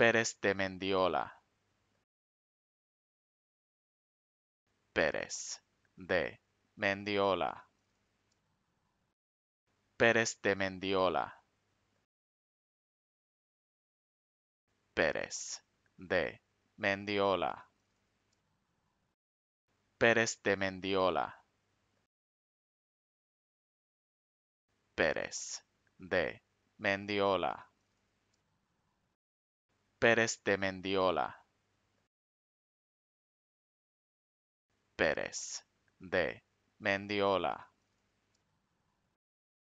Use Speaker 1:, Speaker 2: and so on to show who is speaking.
Speaker 1: Pérez de Mendiola.
Speaker 2: Pérez de Mendiola. Pérez de Mendiola. Pérez de Mendiola. Pérez de Mendiola. Pérez de Mendiola. Pérez de Mendiola. Pérez de Mendiola.